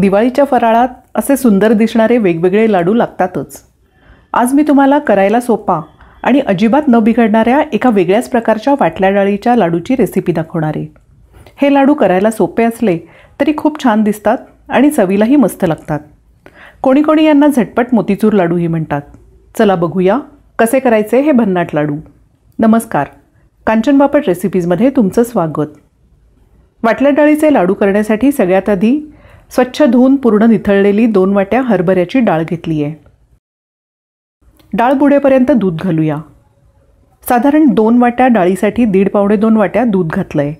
दिवाळीच्या फराळात असे सुंदर दिसणारे वेगवेगळे लाडू लागतातच आज मी तुम्हाला करायला सोपा आणि अजिबात न बिघडणाऱ्या एका वेगळ्याच प्रकारच्या वाटल्या डाळीच्या लाडूची रेसिपी दाखवणार आहे हे लाडू करायला सोपे असले तरी खूप छान दिसतात आणि चवीलाही मस्त लागतात कोणी कोणी यांना झटपट मोतीचूर लाडूही म्हणतात चला बघूया कसे करायचे हे भन्नाट लाडू नमस्कार कांचन बापट रेसिपीजमध्ये तुमचं स्वागत वाटल्या डाळीचे लाडू करण्यासाठी सगळ्यात आधी स्वच्छ धुवून पूर्ण निथळलेली दोन वाट्या हरभऱ्याची डाळ घेतली आहे डाळ बुडेपर्यंत दूध घालूया साधारण दोन वाट्या डाळीसाठी दीड पावणे दोन वाट्या दूध घातलं आहे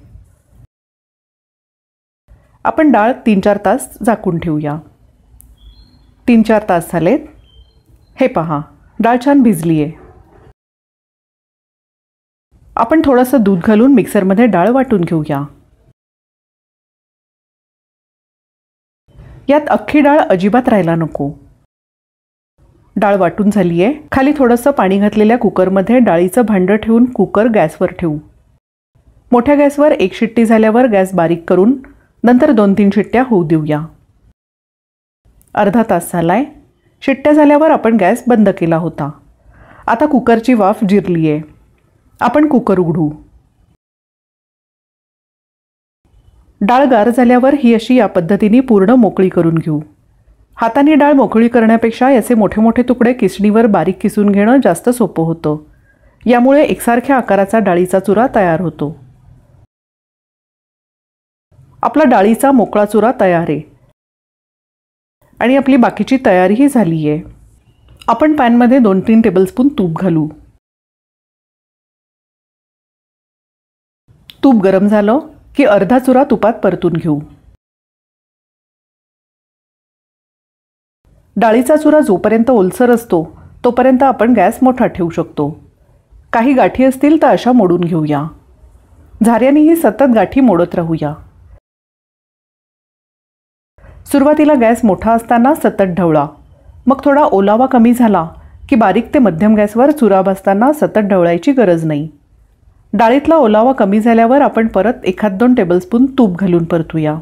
आपण डाळ तीन चार तास झाकून ठेवूया तीन चार तास झालेत हे पहा डाळ छान भिजली आहे आपण थोडंसं दूध घालून मिक्सरमध्ये डाळ वाटून घेऊया यात अख्खी डाळ अजिबात राहायला नको डाळ वाटून झाली आहे खाली थोडंसं पाणी घातलेल्या कुकरमध्ये डाळीचं भांडं ठेवून कुकर गॅसवर ठेवू मोठ्या गॅसवर एक शिट्टी झाल्यावर गॅस बारीक करून नंतर दोन तीन शिट्ट्या होऊ देऊया अर्धा तास झाला आहे शिट्ट्या झाल्यावर आपण गॅस बंद केला होता आता कुकरची वाफ जिरली आहे आपण कुकर उघडू डाळ गार झाल्यावर ही अशी या पद्धतीने पूर्ण मोकळी करून घेऊ हाताने डाळ मोकळी करण्यापेक्षा याचे मोठे मोठे तुकडे किसणीवर बारीक किसून घेणं जास्त सोपं होतं यामुळे एकसारख्या आकाराचा डाळीचा चुरा तयार होतो आपला डाळीचा मोकळा चुरा तयार आहे आणि आपली बाकीची तयारीही झाली आहे आपण पॅनमध्ये दोन तीन टेबलस्पून तूप घालू तूप गरम झालं की अर्धा चुरा तुपात परतून घेऊ डाळीचा चुरा जोपर्यंत ओलसर असतो तोपर्यंत आपण गॅस मोठा ठेवू शकतो काही गाठी असतील तर अशा मोडून घेऊया झाऱ्यानेही सतत गाठी मोडत राहूया सुरुवातीला गॅस मोठा असताना सतत ढवळा मग थोडा ओलावा कमी झाला की बारीक ते मध्यम गॅसवर चुरा बसताना सतत ढवळायची गरज नाही डाळीतला ओलावा कमी झाल्यावर आपण परत एखाद दोन टेबलस्पून तूप घालून परतूया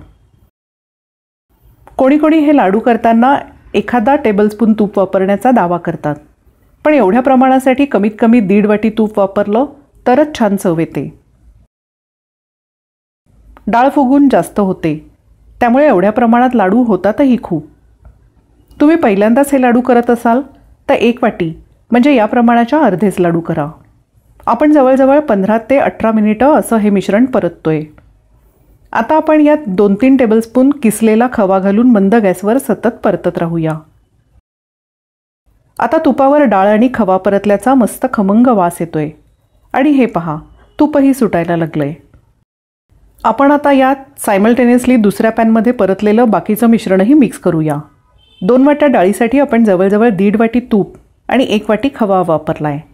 कोणी कोणी हे लाडू करताना एखादा टेबलस्पून तूप वापरण्याचा दावा करतात पण एवढ्या प्रमाणासाठी कमीत कमी दीड वाटी तूप वापरलं तरच छान चव येते डाळ फुगून जास्त होते त्यामुळे एवढ्या प्रमाणात लाडू होतातही खूप तुम्ही पहिल्यांदाच हे लाडू करत असाल तर एक वाटी म्हणजे या प्रमाणाच्या अर्धेच लाडू करा आपण जवळजवळ पंधरा ते अठरा मिनिटं असं हे मिश्रण परततोय आता आपण यात दोन तीन टेबलस्पून किसलेला खवा घालून मंद गॅसवर सतत परतत राहूया आता तुपावर डाळ आणि खवा परतल्याचा मस्त खमंग वास येतोय आणि हे पहा तूपही सुटायला लागलंय आपण आता यात सायमल्टेनियसली दुसऱ्या पॅनमध्ये परतलेलं बाकीचं मिश्रणही मिक्स करूया दोन वाट्या डाळीसाठी आपण जवळजवळ दीड वाटी तूप आणि एक वाटी खवा वापरला आहे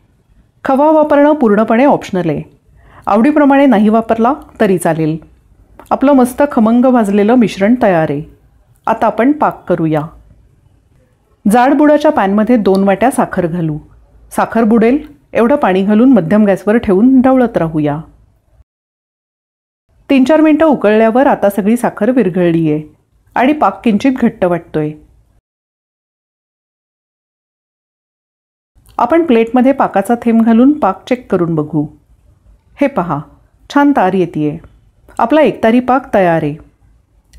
खवा वापरणं पूर्णपणे ऑप्शनल आहे आवडीप्रमाणे नाही वापरला तरी चालेल आपलं मस्त खमंग भाजलेलं मिश्रण तयार आहे आता आपण पाक करूया जाडबुडाच्या पॅनमध्ये दोन वाट्या साखर घालू साखर बुडेल एवढं पाणी घालून मध्यम गॅसवर ठेवून ढवळत राहूया तीन चार मिनटं उकळल्यावर आता सगळी साखर विरघळली आहे आणि पाक किंचित घट्ट वाटतोय आपण प्लेटमध्ये पाकाचा थेंब घालून पाक चेक करून बघू हे पहा छान तार येते आपला एकतारी पाक तयार आहे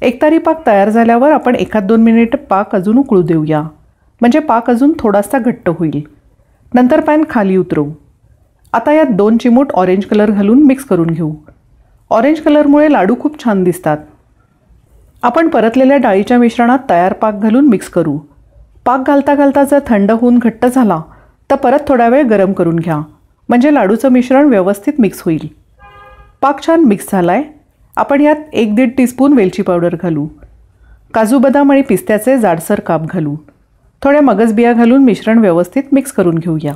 एकतारी पाक तयार झाल्यावर आपण एखाद दोन मिनिट पाक अजून उकळू देऊया म्हणजे पाक अजून थोडासा घट्ट होईल नंतर पॅन खाली उतरवू आता यात दोन चिमूट ऑरेंज कलर घालून मिक्स करून घेऊ ऑरेंज कलरमुळे लाडू खूप छान दिसतात आपण परतलेल्या डाळीच्या मिश्रणात तयार पाक घालून मिक्स करू पाक घालता घालता जर थंड होऊन घट्ट झाला तर परत थोडा वेळ गरम करून घ्या म्हणजे लाडूचं मिश्रण व्यवस्थित मिक्स होईल पाक छान मिक्स झाला आहे आपण यात एक दीड टीस्पून वेलची पावडर घालू काजू बदाम आणि पिस्त्याचे जाडसर काप घालू थोड्या मगजबिया घालून मिश्रण व्यवस्थित मिक्स करून घेऊया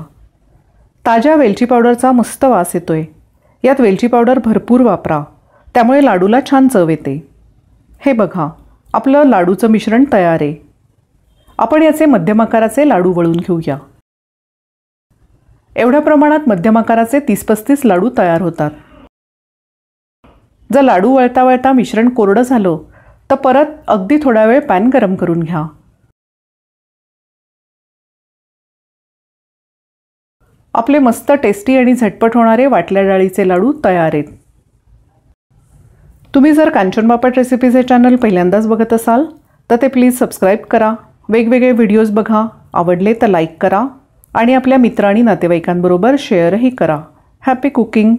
ताज्या वेलची पावडरचा मस्त वास येतो आहे यात वेलची पावडर भरपूर वापरा त्यामुळे लाडूला छान चव येते हे बघा आपलं लाडूचं मिश्रण तयार आहे आपण याचे मध्यम आकाराचे लाडू वळून घेऊया एवढ्या प्रमाणात मध्यम आकाराचे तीस पस्तीस लाडू तयार होतात जर लाडू वळता वळता मिश्रण कोरडं झालं तर परत अगदी थोडा वेळ पॅन गरम करून घ्या आपले मस्त टेस्टी आणि झटपट होणारे वाटल्या डाळीचे लाडू तयार आहेत तुम्ही जर कांचन बापट रेसिपीज चॅनल पहिल्यांदाच बघत असाल तर ते प्लीज सबस्क्राईब करा वेगवेगळे व्हिडिओज बघा आवडले तर लाईक करा आणि आपल्या मित्रांनी नातेवाईकांबरोबर शेअरही करा हॅपी कुकिंग